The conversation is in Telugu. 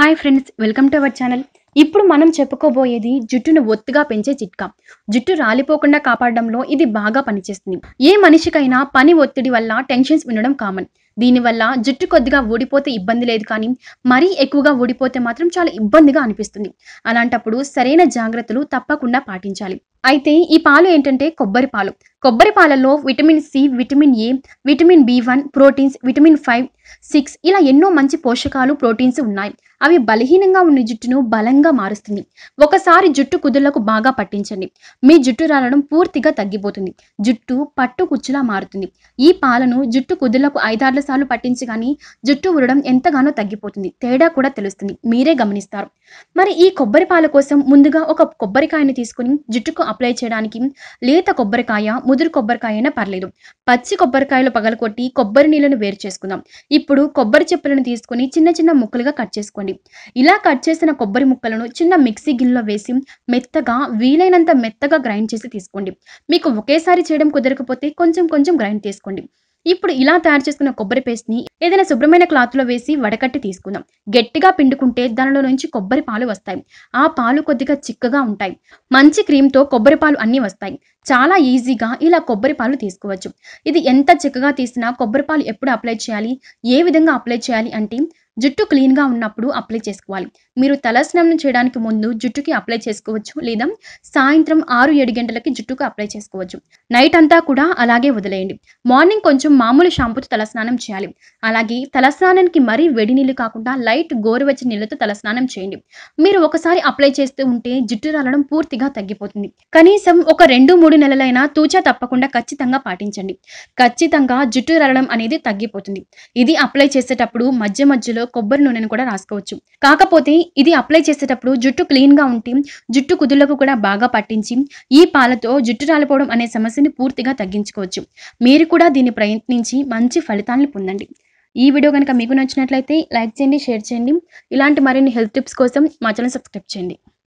hi friends welcome to our channel ఇప్పుడు మనం చెప్పుకోబోయేది జుట్టును ఒత్తుగా పెంచే చిట్కా జుట్టు రాలిపోకుండా కాపాడడంలో ఇది బాగా పనిచేస్తుంది ఏ మనిషికైనా పని ఒత్తిడి వల్ల టెన్షన్స్ ఉండడం కామన్ దీనివల్ల జుట్టు కొద్దిగా ఊడిపోతే ఇబ్బంది లేదు కానీ మరీ ఎక్కువగా ఊడిపోతే మాత్రం చాలా ఇబ్బందిగా అనిపిస్తుంది అలాంటప్పుడు సరైన జాగ్రత్తలు తప్పకుండా పాటించాలి అయితే ఈ పాలు ఏంటంటే కొబ్బరి పాలు కొబ్బరి పాలలో vitamin C vitamin A vitamin B one proteins vitamin five six ఇలా ఎన్నో మంచి పోషకాలు ప్రోటీన్స్ ఉన్నాయి అవి బలహీనంగా ఉన్న జుట్టును బలంగా మారుస్తుంది ఒకసారి జుట్టు కుదుళ్లకు బాగా పట్టించండి మీ జుట్టు రాలడం పూర్తిగా తగ్గిపోతుంది జుట్టు పట్టు కుచ్చులా మారుతుంది ఈ పాలను జుట్టు కుదుళ్లకు ఐదార్ల సార్లు పట్టించి కానీ జుట్టు ఉరడం ఎంతగానో తగ్గిపోతుంది తేడా కూడా తెలుస్తుంది మీరే గమనిస్తారు మరి ఈ కొబ్బరి పాల కోసం ముందుగా ఒక కొబ్బరికాయను తీసుకుని జుట్టుకు అప్లై చేయడానికి లేత కొబ్బరికాయ ముదురు కొబ్బరికాయ అయినా పర్లేదు పచ్చి కొబ్బరికాయలు పగలకొట్టి కొబ్బరి నీళ్ళను వేరు చేసుకుందాం ఇప్పుడు కొబ్బరి చెప్పులను తీసుకుని చిన్న చిన్న ముక్కలుగా కట్ చేసుకోండి ఇలా కట్ చేసిన కొబ్బరి ముక్కలను చిన్న మిక్సీ గిన్నెలో వేసి మెత్తగా వీలైనంత మెత్తగా గ్రైండ్ చేసి తీసుకోండి మీకు ఒకేసారి చేయడం కుదరకపోతే కొంచెం కొంచెం గ్రైండ్ చేసుకోండి ఇప్పుడు ఇలా తయారు చేసుకున్న కొబ్బరి పేస్ట్ ని ఏదైనా శుభ్రమైన క్లాత్ లో వేసి వడకట్టి తీసుకుందాం గట్టిగా పిండుకుంటే దానిలో నుంచి కొబ్బరి పాలు వస్తాయి ఆ పాలు కొద్దిగా చిక్కగా ఉంటాయి మంచి క్రీమ్ తో కొబ్బరి పాలు అన్ని వస్తాయి చాలా ఈజీగా ఇలా కొబ్బరి పాలు తీసుకోవచ్చు ఇది ఎంత చిక్కగా తీసినా కొబ్బరి పాలు ఎప్పుడు అప్లై చేయాలి ఏ విధంగా అప్లై చేయాలి అంటే జుట్టు క్లీన్గా ఉన్నప్పుడు అప్లై చేసుకోవాలి మీరు తలస్నానం చేయడానికి ముందు జుట్టుకి అప్లై చేసుకోవచ్చు లేదా సాయంత్రం ఆరు ఏడు గంటలకి జుట్టుకు అప్లై చేసుకోవచ్చు నైట్ అంతా కూడా అలాగే వదిలేయండి మార్నింగ్ కొంచెం మామూలు షాంపూతో తలస్నానం చేయాలి అలాగే తలస్నానానికి మరీ వేడి నీళ్ళు కాకుండా లైట్ గోరువెచ్చ నీళ్ళతో తలస్నానం చేయండి మీరు ఒకసారి అప్లై చేస్తూ ఉంటే జుట్టు రాలడం పూర్తిగా తగ్గిపోతుంది కనీసం ఒక రెండు మూడు నెలలైనా తూచా తప్పకుండా ఖచ్చితంగా పాటించండి ఖచ్చితంగా జుట్టు రాలడం అనేది తగ్గిపోతుంది ఇది అప్లై చేసేటప్పుడు మధ్య మధ్యలో కొబ్బరి నూనెను కూడా రాసుకోవచ్చు కాకపోతే ఇది అప్లై చేసేటప్పుడు జుట్టు క్లీన్గా ఉంటే జుట్టు కుదులకు కూడా బాగా పట్టించి ఈ పాలతో జుట్టు రాలిపోవడం అనే సమస్యని పూర్తిగా తగ్గించుకోవచ్చు మీరు కూడా దీన్ని ప్రయత్నించి మంచి ఫలితాలను పొందండి ఈ వీడియో కనుక మీకు నచ్చినట్లయితే లైక్ చేయండి షేర్ చేయండి ఇలాంటి మరిన్ని హెల్త్ టిప్స్ కోసం మా ఛానల్ సబ్స్క్రైబ్ చేయండి